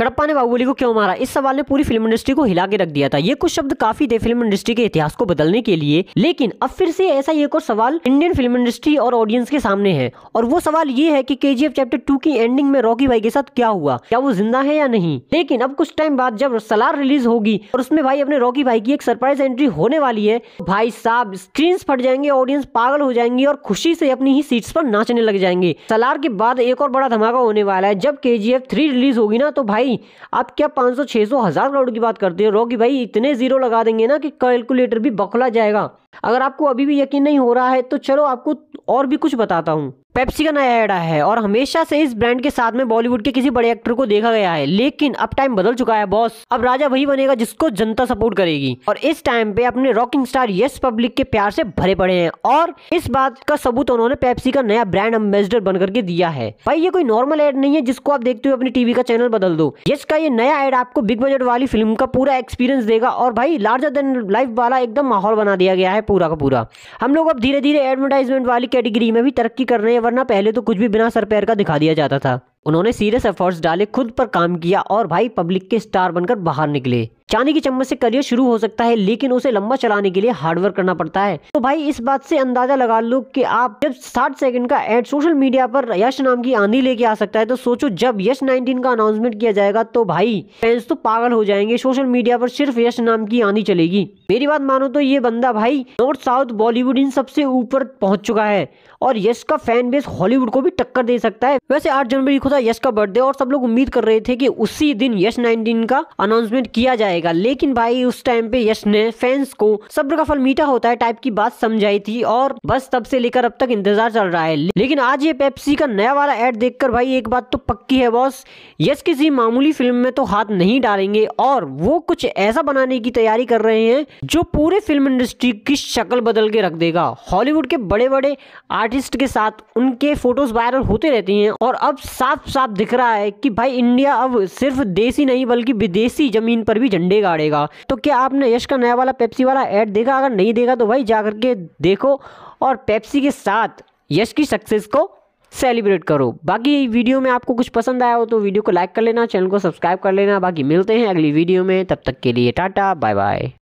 कड़प्पा ने बाहुबली को क्यों मारा इस सवाल ने पूरी फिल्म इंडस्ट्री को हिला के रख दिया था ये कुछ शब्द काफी थे फिल्म इंडस्ट्री के इतिहास को बदलने के लिए लेकिन अब फिर से ऐसा एक और सवाल इंडियन फिल्म इंडस्ट्री और ऑडियंस के सामने है और वो सवाल ये है कि केजीएफ चैप्टर टू की एंडिंग में रॉकी भाई के साथ क्या हुआ क्या वो जिंदा है या नहीं लेकिन अब कुछ टाइम बाद जब सलार रिलीज होगी और उसमें भाई अपने रॉकी भाई की एक सरप्राइज एंट्री होने वाली है तो भाई साहब स्क्रीन फट जाएंगे ऑडियंस पागल हो जाएंगी और खुशी से अपनी ही सीट्स पर नाचने लग जाएंगे सलार के बाद एक और बड़ा धमाका होने वाला है जब के जी रिलीज होगी ना तो भाई भाई आप क्या पाँच सौ छः सौ हज़ार करोड़ की बात करते हो रॉकी भाई इतने ज़ीरो लगा देंगे ना कि कैलकुलेटर भी बकला जाएगा अगर आपको अभी भी यकीन नहीं हो रहा है तो चलो आपको और भी कुछ बताता हूँ पेप्सी का नया एडा है और हमेशा से इस ब्रांड के साथ में बॉलीवुड के किसी बड़े एक्टर को देखा गया है लेकिन अब टाइम बदल चुका है बॉस अब राजा वही बनेगा जिसको जनता सपोर्ट करेगी और इस टाइम पे अपने रॉकिंग स्टार यस पब्लिक के प्यार से भरे पड़े हैं और इस बात का सबूत उन्होंने पेप्सी का नया ब्रांड एम्बेसडर बनकर के दिया है भाई ये कोई नॉर्मल एड नहीं है जिसको आप देखते हुए अपनी टीवी का चैनल बदल दो यस का ये नया एड आपको बिग बजट वाली फिल्म का पूरा एक्सपीरियंस देगा और भाई लार्जर देन लाइफ वाला एकदम माहौल बना दिया गया है पूरा का पूरा हम लोग अब धीरे धीरे एडवर्टाइजमेंट वाली कैटेगरी में भी तरक्की कर रहे हैं वरना पहले तो कुछ भी बिना सर पैर का दिखा दिया जाता था उन्होंने सीरियस एफर्ट्स डाले खुद पर काम किया और भाई पब्लिक के स्टार बनकर बाहर निकले चांदी की चम्मच से करियर शुरू हो सकता है लेकिन उसे लंबा चलाने के लिए हार्डवर्क करना पड़ता है तो भाई इस बात से अंदाजा लगा लो कि आप जब साठ सेकंड का एड सोशल मीडिया पर यश नाम की आंधी लेके आ सकता है तो सोचो जब यश नाइनटीन का अनाउंसमेंट किया जाएगा तो भाई फैंस तो पागल हो जाएंगे सोशल मीडिया पर सिर्फ यश नाम की आंधी चलेगी मेरी बात मानो तो ये बंदा भाई नॉर्थ साउथ बॉलीवुड इन सबसे ऊपर पहुंच चुका है और यश का फैन बेस हॉलीवुड को भी टक्कर दे सकता है वैसे आठ जनवरी को था यश का बर्थडे और सब लोग उम्मीद कर रहे थे की उसी दिन यश नाइनटीन का अनाउंसमेंट किया जाएगा जाएगा लेकिन भाई उस टाइम पे यश ने फैंस को सब्र का फल मीठा होता है टाइप की बात समझाई थी और बस तब से लेकर अब तक इंतजार चल रहा है लेकिन आज ये पेप्सी का नया वाला एड देख भाई एक बात तो पक्की है बॉस यश किसी मामूली फिल्म में तो हाथ नहीं डालेंगे और वो कुछ ऐसा बनाने की तैयारी कर रहे हैं जो पूरे फिल्म इंडस्ट्री की शक्ल बदल के रख देगा हॉलीवुड के बड़े बड़े आर्टिस्ट के साथ उनके फोटोज वायरल होते रहते हैं और अब साफ साफ दिख रहा है कि भाई इंडिया अब सिर्फ देसी नहीं बल्कि विदेशी जमीन पर भी झंडी झंडे गाड़ेगा तो क्या आपने यश का नया वाला पेप्सी वाला ऐड देखा अगर नहीं देखा तो भाई जा करके देखो और पेप्सी के साथ यश की सक्सेस को सेलिब्रेट करो बाकी वीडियो में आपको कुछ पसंद आया हो तो वीडियो को लाइक कर लेना चैनल को सब्सक्राइब कर लेना बाकी मिलते हैं अगली वीडियो में तब तक के लिए टाटा बाय बाय